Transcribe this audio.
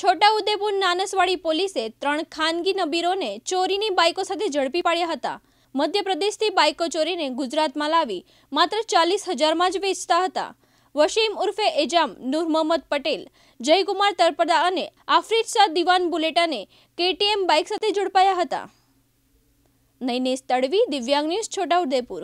છોટાઉદેપુર નાનસવાડી પોલીસે ત્રણ ખાનગી નબીરોને ચોરીની બાઇકો સાથે ઝડપી પાડ્યા હતા મધ્યપ્રદેશથી બાઇકો ચોરીને ગુજરાતમાં લાવી માત્ર ચાલીસ હજારમાં જ વેચતા હતા વસીમ ઉર્ફે એજામ નૂર મોહમ્મદ પટેલ જયકુમાર તરપદા અને આફરીદ શાહ દિવાન બુલેટાને કેટીએમ બાઇક સાથે ઝડપાયા હતા નૈનેશ તડવી દિવ્યાંગ ન્યૂઝ છોટાઉદેપુર